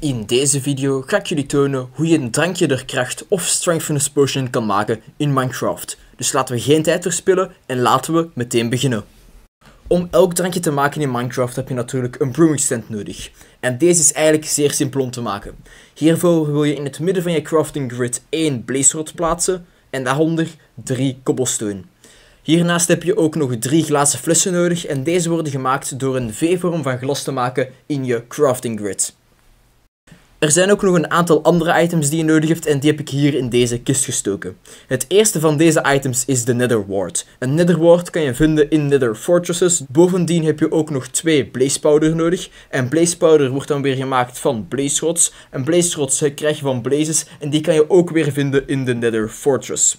In deze video ga ik jullie tonen hoe je een drankje der kracht of strengthness potion kan maken in Minecraft. Dus laten we geen tijd verspillen en laten we meteen beginnen. Om elk drankje te maken in Minecraft heb je natuurlijk een brewing stand nodig. En deze is eigenlijk zeer simpel om te maken. Hiervoor wil je in het midden van je crafting grid 1 blaze plaatsen en daaronder 3 cobblestone. Hiernaast heb je ook nog 3 glazen flessen nodig en deze worden gemaakt door een V-vorm van glas te maken in je crafting grid. Er zijn ook nog een aantal andere items die je nodig hebt en die heb ik hier in deze kist gestoken. Het eerste van deze items is de Nether Ward. Een Nether Ward kan je vinden in Nether Fortresses. Bovendien heb je ook nog twee Blaze Powder nodig. En Blaze Powder wordt dan weer gemaakt van Blaze Rods. En Blaze Rods krijg je van Blazes en die kan je ook weer vinden in de Nether Fortress.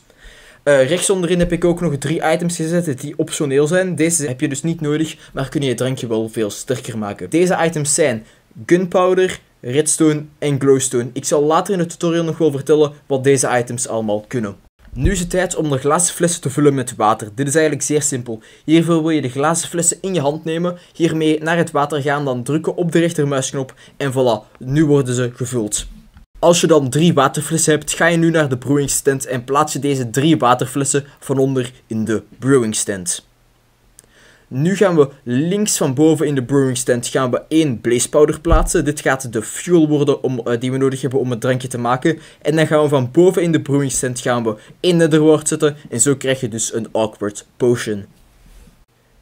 Uh, rechtsonderin heb ik ook nog drie items gezet die optioneel zijn. Deze heb je dus niet nodig, maar kun je je drankje wel veel sterker maken. Deze items zijn Gunpowder, redstone en glowstone. Ik zal later in het tutorial nog wel vertellen wat deze items allemaal kunnen. Nu is het tijd om de glazen flessen te vullen met water. Dit is eigenlijk zeer simpel. Hiervoor wil je de glazen flessen in je hand nemen, hiermee naar het water gaan, dan drukken op de rechtermuisknop en voilà, nu worden ze gevuld. Als je dan drie waterflessen hebt, ga je nu naar de brewing stand en plaats je deze drie waterflessen van onder in de brewing stand. Nu gaan we links van boven in de brewing stand gaan we één blaze powder plaatsen. Dit gaat de fuel worden om, eh, die we nodig hebben om het drankje te maken. En dan gaan we van boven in de brewing stand gaan we één netherwort zetten. En zo krijg je dus een awkward potion.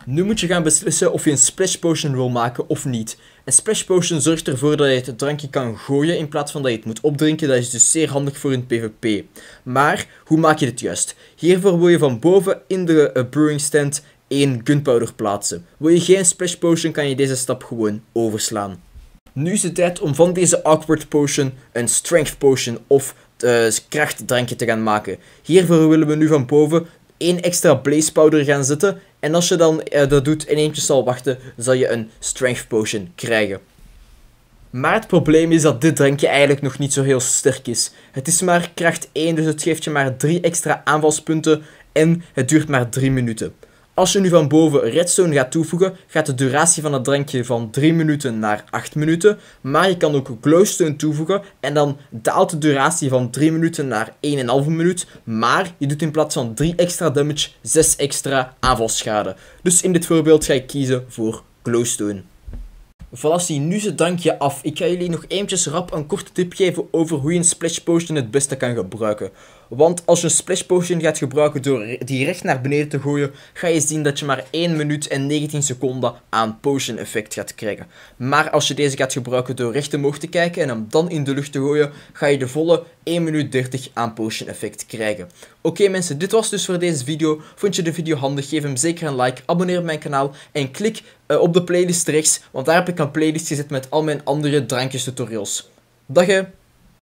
Nu moet je gaan beslissen of je een splash potion wil maken of niet. Een splash potion zorgt ervoor dat je het drankje kan gooien in plaats van dat je het moet opdrinken. Dat is dus zeer handig voor een PvP. Maar hoe maak je dit juist? Hiervoor wil je van boven in de eh, brewing stand 1 gunpowder plaatsen. Wil je geen splash potion, kan je deze stap gewoon overslaan. Nu is het tijd om van deze awkward potion een strength potion of uh, krachtdrankje te gaan maken. Hiervoor willen we nu van boven 1 extra blaze powder gaan zetten. En als je dan eh, dat doet en eentje zal wachten, zal je een strength potion krijgen. Maar het probleem is dat dit drankje eigenlijk nog niet zo heel sterk is. Het is maar kracht 1, dus het geeft je maar 3 extra aanvalspunten en het duurt maar 3 minuten. Als je nu van boven redstone gaat toevoegen, gaat de duratie van het drankje van 3 minuten naar 8 minuten. Maar je kan ook glowstone toevoegen en dan daalt de duratie van 3 minuten naar 1,5 minuut. Maar je doet in plaats van 3 extra damage, 6 extra aanvalschade. Dus in dit voorbeeld ga ik kiezen voor glowstone. Valassi, nu het dankje af. Ik ga jullie nog eventjes rap een korte tip geven over hoe je een splash potion het beste kan gebruiken. Want als je een splash potion gaat gebruiken door die recht naar beneden te gooien, ga je zien dat je maar 1 minuut en 19 seconden aan potion effect gaat krijgen. Maar als je deze gaat gebruiken door recht omhoog te kijken en hem dan in de lucht te gooien, ga je de volle 1 minuut 30 aan potion effect krijgen. Oké mensen, dit was dus voor deze video. Vond je de video handig? Geef hem zeker een like, abonneer op mijn kanaal en klik eh, op de playlist rechts, want daar heb ik een playlist gezet met al mijn andere drankjes tutorials. Dag